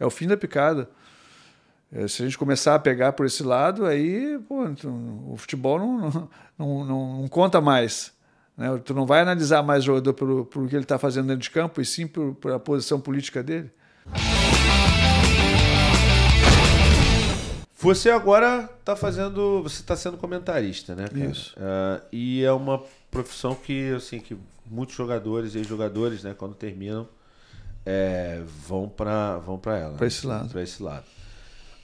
é o fim da picada. É, se a gente começar a pegar por esse lado, aí pô, então, o futebol não, não, não, não conta mais. Né? Tu não vai analisar mais o jogador pelo, pelo que ele está fazendo dentro de campo, e sim por, por a posição política dele. Você agora está fazendo, você está sendo comentarista, né? Cara? Isso. Uh, e é uma profissão que assim que muitos jogadores e jogadores, né, quando terminam, é, vão para vão para ela. Para né? esse lado. Para esse lado.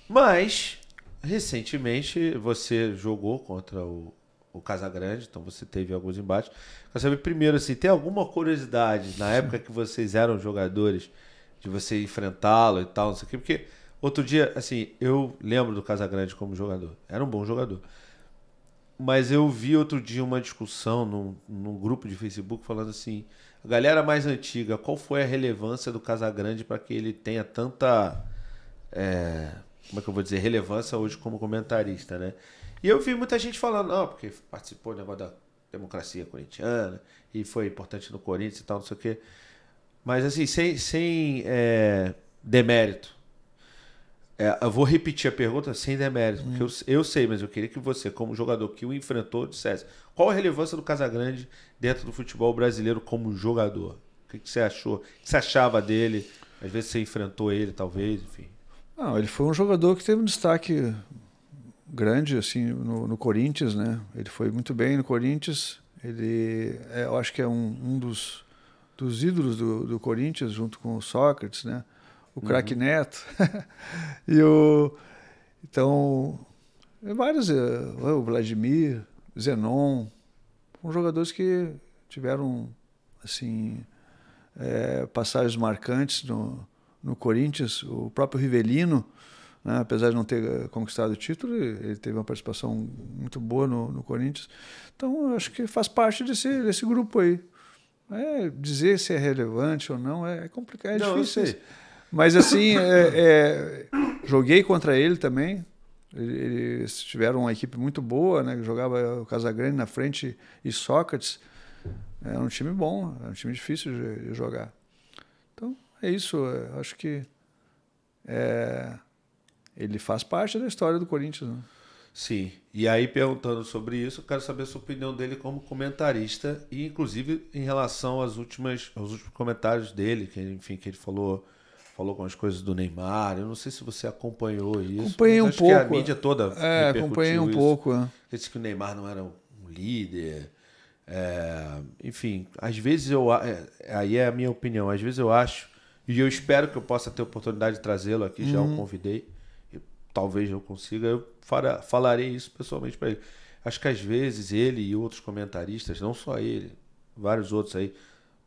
Mas recentemente você jogou contra o o Casagrande, então você teve alguns embates. quer saber primeiro assim, tem alguma curiosidade na época que vocês eram jogadores de você enfrentá-lo e tal, não sei o quê, porque outro dia, assim, eu lembro do Casagrande como jogador. Era um bom jogador. Mas eu vi outro dia uma discussão num, num grupo de Facebook falando assim: a galera mais antiga, qual foi a relevância do Casagrande para que ele tenha tanta. É, como é que eu vou dizer? Relevância hoje como comentarista, né? E eu vi muita gente falando, não, porque participou do negócio da democracia corintiana e foi importante no Corinthians e tal, não sei o quê. Mas assim, sem, sem é, demérito é, eu vou repetir a pergunta sem demérito, porque hum. eu, eu, sei, mas eu queria que você, como jogador que o enfrentou, dissesse qual a relevância do Casagrande dentro do futebol brasileiro como jogador? O que, que você achou? O que você achava dele? Às vezes você enfrentou ele, talvez, enfim. Não, ele foi um jogador que teve um destaque grande assim no, no Corinthians, né? Ele foi muito bem no Corinthians. Ele, é, eu acho que é um, um dos, dos ídolos do, do Corinthians, junto com o Sócrates, né? o uhum. craque Neto. e o. Então, vários. Eh, o Vladimir, Zenon, foram jogadores que tiveram, assim, é, passagens marcantes no, no Corinthians. O próprio Rivelino, né, apesar de não ter eh, conquistado o título, ele teve uma participação muito boa no, no Corinthians. Então, acho que faz parte desse, desse grupo aí. É, dizer se é relevante ou não é, é complicado, é não, difícil. Eu sei. Mas assim, é, é, joguei contra ele também. Eles tiveram uma equipe muito boa, né? Jogava o Casagrande na frente e Sócrates. Era um time bom, era um time difícil de, jogar. Então, é isso. É, acho que é, ele faz parte da história do Corinthians. Né? Sim. E aí, perguntando sobre isso, eu quero saber a sua opinião dele como comentarista e, inclusive, em relação às últimas, aos últimos comentários dele, que, enfim, que ele falou falou algumas coisas do Neymar. Eu não sei se você acompanhou isso. Acompanhei um pouco. Que a mídia toda. É, acompanhei um isso. pouco. É. Ele disse que o Neymar não era um líder. É, enfim, às vezes eu. É, aí é a minha opinião. Às vezes eu acho. E eu espero que eu possa ter oportunidade de trazê-lo aqui. Uhum. Já o uhum. convidei. E talvez eu consiga. Eu fara, falarei isso pessoalmente para ele. Acho que às vezes ele e outros comentaristas, não só ele, vários outros aí,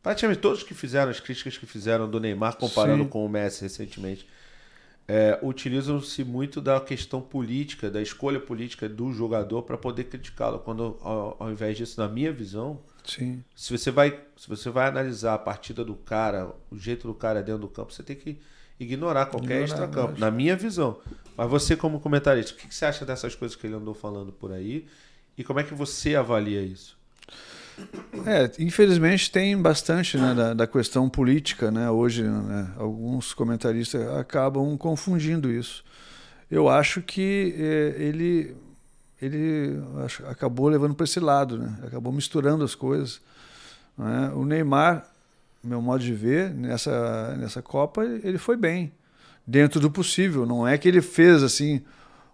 praticamente todos que fizeram as críticas que fizeram do Neymar comparando Sim. com o Messi recentemente é, utilizam-se muito da questão política, da escolha política do jogador para poder criticá-lo. Quando, ao, ao, invés disso, na minha visão, Sim. se você vai se você vai analisar a partida do cara, o jeito do cara dentro do campo, você tem que ignorar qualquer extra extracampo, na minha visão. Mas você, como comentarista, o que, que você acha dessas coisas que ele andou falando por aí e como é que você avalia isso? É, infelizmente tem bastante né, da, da, questão política, né? Hoje, né, alguns comentaristas acabam confundindo isso. Eu acho que é, ele ele acho, acabou levando para esse lado, né? Acabou misturando as coisas. Né? O Neymar, meu modo de ver, nessa nessa Copa ele foi bem dentro do possível. Não é que ele fez assim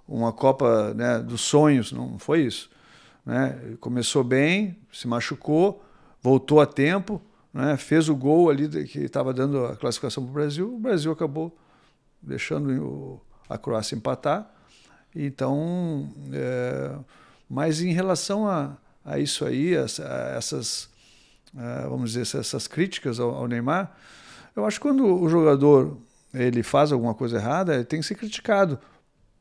uma Copa né, dos sonhos, não foi isso né? Começou bem, se machucou, voltou a tempo, né? fez o gol ali que estava dando a classificação para o Brasil. O Brasil acabou deixando a Croácia empatar. Então, é, mas em relação a, a isso aí, a, a essas, a, é, vamos dizer, essas críticas ao, ao Neymar, eu acho que quando o jogador ele faz alguma coisa errada, ele tem que ser criticado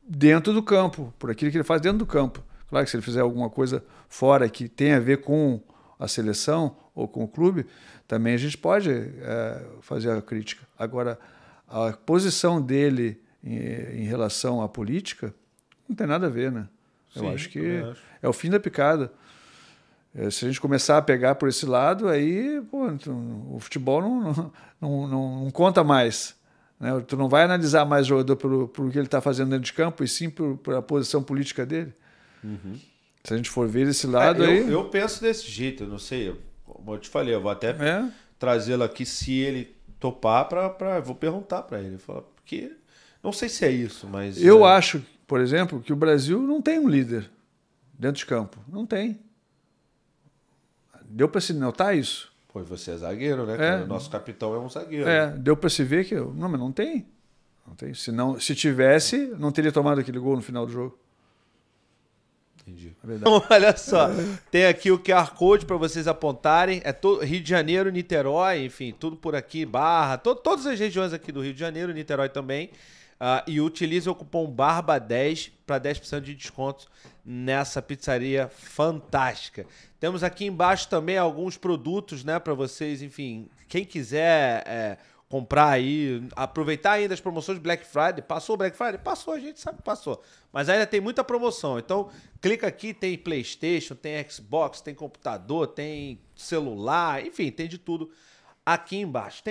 dentro do campo, por aquilo que ele faz dentro do campo. Claro que se ele fizer alguma coisa fora que tenha a ver com a seleção ou com o clube, também a gente pode é, fazer a crítica. Agora, a posição dele em, em, relação à política não tem nada a ver, né? Sim, eu acho que acho. é o fim da picada. É, se a gente começar a pegar por esse lado, aí pô, o futebol não, não, não, não conta mais. Né? Tu não vai analisar mais o jogador pelo, pelo que ele está fazendo dentro de campo, e sim pela posição política dele. Uhum. Se a gente for ver esse é, lado é, eu, aí. Eu penso desse jeito, eu não sei. como eu te falei, eu vou até é. trazê-lo aqui se ele topar, pra, pra, vou perguntar para ele. Falar, porque não sei se é isso, mas. Eu é... acho, por exemplo, que o Brasil não tem um líder dentro de campo. Não tem. Deu para se notar isso. pois você é zagueiro, né? É. O nosso capitão é um zagueiro. É, deu para se ver que. Não, mas não tem. Não tem. Se, não, se tivesse, não teria tomado aquele gol no final do jogo. Entendi. É então, olha só, tem aqui o QR Code para vocês apontarem. É todo Rio de Janeiro, Niterói, enfim, tudo por aqui, Barra, to todas as regiões aqui do Rio de Janeiro, Niterói também. Uh, e utilize o cupom BARBA10 para 10% de desconto nessa pizzaria fantástica. Temos aqui embaixo também alguns produtos, né, para vocês, enfim, quem quiser é, comprar aí, aproveitar ainda as promoções de Black Friday. Passou o Black Friday? Passou, a gente sabe que passou. Mas ainda tem muita promoção. Então, clica aqui, tem PlayStation, tem Xbox, tem computador, tem celular, enfim, tem de tudo aqui embaixo. Tem